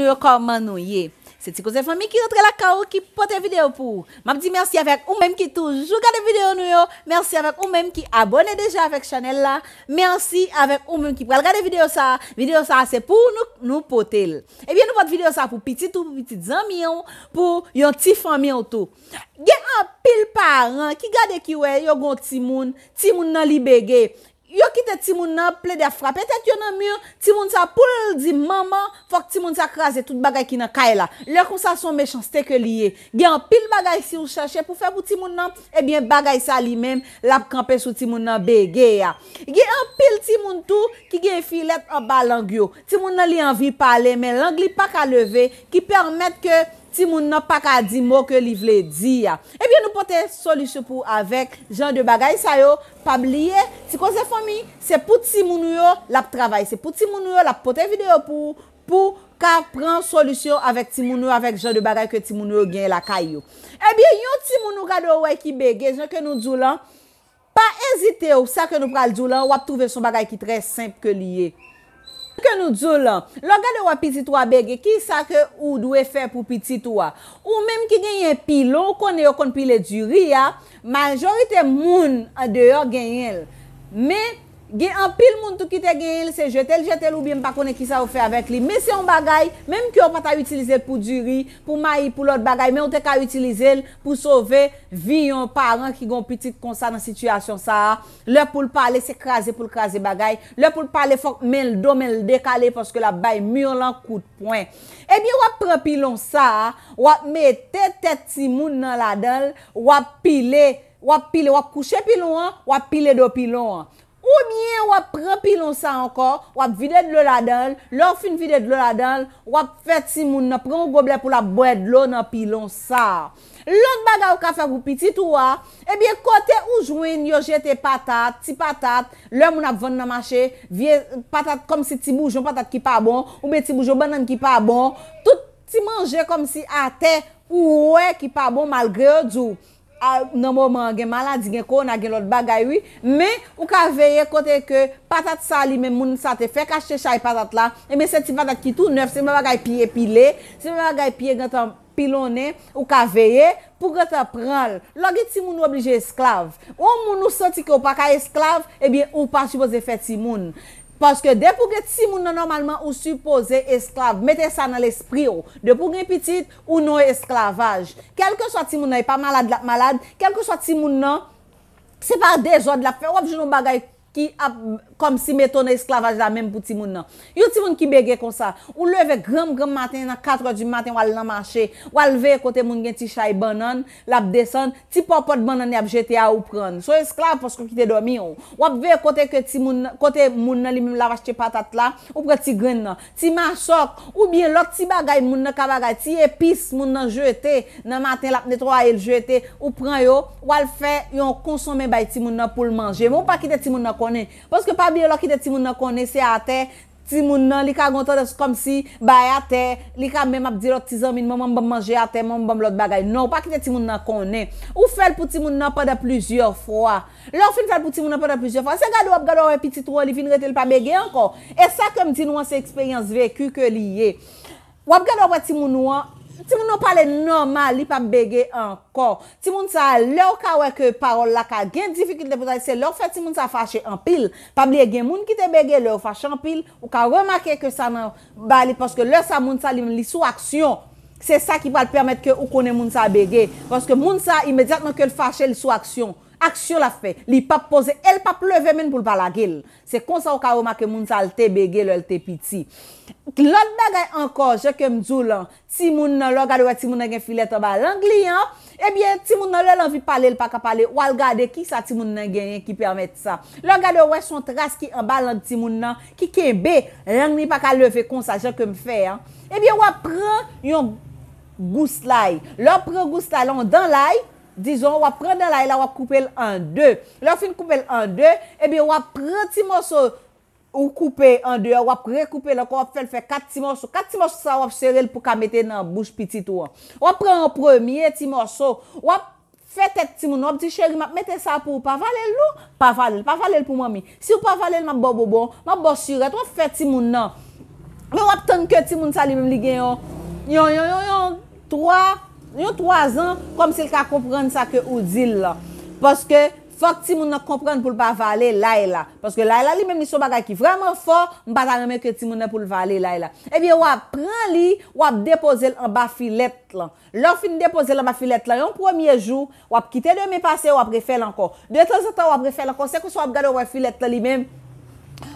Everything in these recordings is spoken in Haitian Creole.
Nou yo koman nou ye. Se ti kouze fami ki notre la ka ou ki pote video pou. Mab di mersi avek ou menm ki toujou gade video nou yo. Mersi avek ou menm ki abone deja avek chanel la. Mersi avek ou menm ki pral gade video sa. Video sa se pou nou pote. Ebyen nou pote video sa pou pitit ou pitit zanmion. Pou yon ti fami ou tou. Gen an pil paran ki gade ki we yo goun ti moun. Ti moun nan libege. Yo ki te timoun nan ple de a frape, etet yon nan mure, timoun sa pou l di maman, fok timoun sa kras de tout bagay ki nan kay la. Lèkou sa son mechans te ke liye. Ge an pil bagay si ou chache pou fe pou timoun nan, ebyen eh bagay sa li men, lap kampe sou timoun nan bege ya. Ge an pil timoun tou, ki ge filet an ba lang yo. Timoun nan li anvi pale, men lang li pa ka leve, ki permette ke timoun nan pa ka di mou ke li vle di ya. Ebyen eh nou pote soli sepou avèk, jan de bagay sa yo, pam liye, Ti kon se fomi, se pou ti mounou yo la pou travay, se pou ti mounou yo la pou pote video pou ka pran solusyon avèk ti mounou yo avèk jan de bagay ke ti mounou yo gen lakay yo. Ebyen, eh yon ti mounou gade wèk ki bege, jan ke nou djou lan, pa enzite ou sa ke nou pral djou lan, wap touve son bagay ki tre simple ke liye. Ke nou djou lan, lò gade wèk piti twa bege ki sa ke ou dwe fè pou piti twa, ou mèm ki genye pilon konye yo konpile djuri ya, majorite moun de yo genye lè. Me, ge an pil moun tou ki te ge il, se jetel, jetel ou bien pa konen ki sa ou fe avek li. Me se yon bagay, menm ki yon pata utilize pou du ri, pou mayi, pou lot bagay, menm te ka utilize l pou sove vi yon paran ki gon piti konsan nan situasyon sa a. Le pou l pale se krasi pou l krasi bagay. Le pou l pale fok men l do, men l dekale, poske la bay mion lan kout point. Ebi wap pre pilon sa a, wap me te te ti moun nan la dal, wap pile sa. Wap pile, wap kouche pilon an, wap pile do pilon an. Ou mien wap pre pilon sa ankon, wap vide dlo la dan, lor fin vide dlo la dan, wap fet si moun na pre mou goble pou la boye dlo nan pilon sa. Lout baga ou kafe akou piti tou a, ebyen kote ou jwen yoje te patat, ti patat, lor moun ak von nan mache, patat kom si ti boujoun patat ki pa bon, ou be ti boujoun banan ki pa bon, tout ti manje kom si ate ou we ki pa bon malgre ou djou. A nanmou man gen maladi gen kon a gen lot bagay wye, men ou ka veye kote ke patat sali men moun sa te fek a chechay patat la, e eh men se ti patat ki tou nef, se mwen wakay piye pile, se mwen wakay piye gen tan pilone, ou ka veye pou gen tan pral. Logi ti moun ou oblije esklav. Ou moun ou soti ki ou pa ka esklav, ebyen eh ou pa chiboz e fe ti moun. Paske de pou get si moun nan normalman ou supose esklave, mette sa nan l'esprit ou, de pou gen pitit ou nou esklavaj. Kelke so ti moun nan e pa malade, kelke so ti moun nan, se pa de zon la fe, wav jounou bagay pou. ki ap kom si meton esklavaj la menm pou ti moun nan. Yo ti moun ki bege kon sa, ou leve gram gram maten, nan katre di maten wale nan manche, wale ve kote moun gen ti chay banan, lap desen, ti popot banan yap jete a ou pran. So esklav posko ki te domi yo. Wap ve kote moun nan li moun lavache te patat la, ou pre ti gren nan. Ti manchok, ou bien lor ti bagay moun nan kabagay, ti epis moun nan jete, nan maten lap netro a el jete, ou pran yo, wale fe yon konsome bay ti moun nan pou l manje. Moun pa kite ti moun nan konsome, konen. Poske pa bi yo lo ki de ti moun nan konen se ate, ti moun nan, li ka gontan desu kom si, bay e ate, li ka mèm ap di lo ti zamin, mèm mèm mèm manje ate, mèm mèm mèm lot bagay. Non, pa ki de ti moun nan konen. Ou fèl pou ti moun nan pada plüzyor fwa. Lò ou fin fèl pou ti moun nan pada plüzyor fwa. Se gado wap gado wè e piti tro li fin rete l pa bège ankon. E sa kom di nou an se ekspeyans vèkü ke li ye. Wap gado wè ti moun nou an Ti moun nou pale norma li pa mbege ankor. Ti moun sa lèw ka wèk parol la ka gen difikil de potay. Se lèw fè ti moun sa fache anpil. Pam li e gen moun ki te bege lèw fache anpil. Ou ka remake ke sa nan bali. Poske lèw sa moun sa li sou aksyon. Se sa ki pal permet ke ou konen moun sa bege. Poske moun sa imediatman ke l fache li sou aksyon. Aksyon la fe, li pap pose, el pap leve men pou pala gil. Se konsa ou ka ou ma ke moun sa lte be gil ou lte piti. Lòt bagay anko, jè kem djou lan, timoun nan lò, gade wè timoun nan gen filet oba langli, e bie timoun nan lò, l'anvi pale, l'paka pale, wòl gade ki sa timoun nan gen yon ki permette sa. Lò gade wè son tras ki oba langli timoun nan, ki ken be, lèm ni pa ka leve konsa, jè kem fe. E bie wò pre yon gous lai. Lò pre gous lai, lò pre gous lai, lò pre gous lai, Dizon, wap pren de la e la wap koupe el an de. Le wap fin koupe el an de, ebi wap pren ti morso wap koupe en de, wap re koupe lak wap fel fe kat ti morso. Kat ti morso sa wap sere l pou ka mette nan bouj piti tou an. Wap pren an premier ti morso, wap fe tek ti moun, wap di cheri map mette sa pou wap avale lou, pavale, pavale l pou mami. Si wap avale l map bo bo bon, map bo suret, wap fe ti moun nan. Wap tenke ti moun sa li men li gen yon, yon, yon, yon, yon, yon, yon, yon, yon, yon, yon, yon, yon, yon, yon, yon, Yon 3 an, kom se l ka komprende sa ke ou zil la. Poske, fok ti moun nan komprende pou l ba vale la e la. Poske la e la li menm niso bagay ki vreman fok, mba ta remen ke ti moun nan pou l vale la e eh la. Ebyen wap, pran li, wap depoze l an ba filet la. Lò fin depoze l an ba filet la, yon premier jou, wap kite de me pase, wap refel anko. De tazan ta wap refel anko, se kous wap gade wap filet la li menm.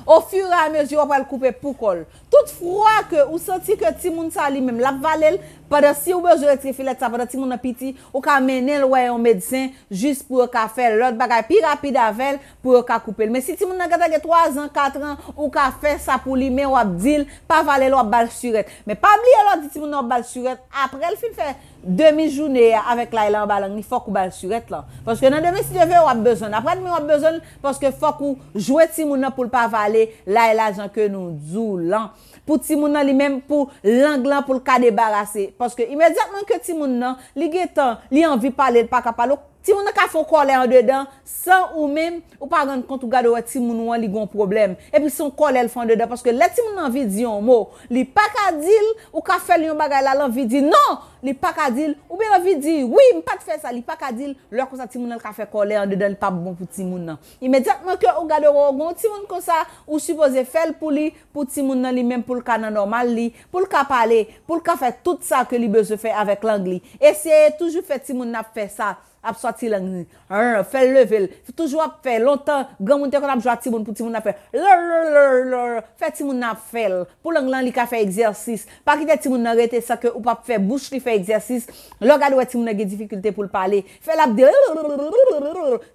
O fur a mezi, wap wap el koupe pou kol. tout froy ke ou soti ke ti moun sa li mem lap vale l, pada si ou bejou etre filet sa, pada ti moun apiti, ou ka menel wey an medisen, jist pou e ka fel, lot bagay pi rapi da vel, pou e ka koupe l. Men si ti moun nan gata ge 3 an, 4 an, ou ka fe sa pou li men wap dil, pa vale l wap bal suret. Men pa bli alot di ti moun wap bal suret, aprel fil fe, demi joun e ya avek la ilan wap balan, ni fok ou bal suret lan. Poske nan demi si te ve wap bezon, aprel mi wap bezon, poske fok ou jwet ti moun apoul pa vale, la ilan jan pou ti moun nan li menm pou lang lan pou l ka debarase. Paske imediatman ke ti moun nan, li gen tan, li anvi pale l pakapalo kwa. Ti moun nan ka fwo kole an dedan, san ou men, ou pa gan kont ou gade wè ti moun wè li gon problem. E pi son kole l fwo an dedan, paske lè ti moun nan vi di yon mò, li pa ka dil, ou ka fèl yon bagay la lan vi di, nan, li pa ka dil, ou be lan vi di, wè, mpa te fè sa, li pa ka dil, lò kon sa ti moun nan l ka fè kole an dedan, li pa bon pou ti moun nan. Imediatman ke ou gade wè ou gon ti moun kon sa, ou supose fèl pou li, pou ti moun nan li men pou l ka nan normal li, pou l ka pale, pou l ka fè tout sa ke li bezo fè avèk lang li. Eseye toujou fè ti moun nan f ap swa ti langzi. Fè level. Fè toujwa ap fè. Lontan, gam moun te kon ap jwa ti moun pou ti moun ap fè. Fè ti moun ap fè. Pou lang lan li ka fè eksersis. Pakite ti moun ap rete sa ke ou pa fè bouchri fè eksersis. Lo gado wè ti moun ap ge difikulte pou l'pale. Fè lab de.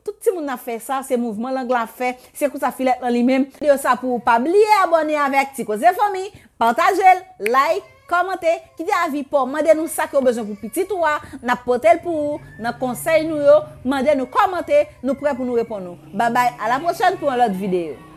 Tout ti moun ap fè sa. Se mouvman lang lan fè. Se kou sa filet lan li mem. Dè yo sa pou pa blie abone avèk. Ti koze fomi. Pantajel. Like. komante, kide avi pou mande nou sak yo bejon pou piti toua, na potel pou ou, na konsey nou yo, mande nou komante, nou pre pou nou repon nou. Ba bay, ala pwosyan pou an lot videyo.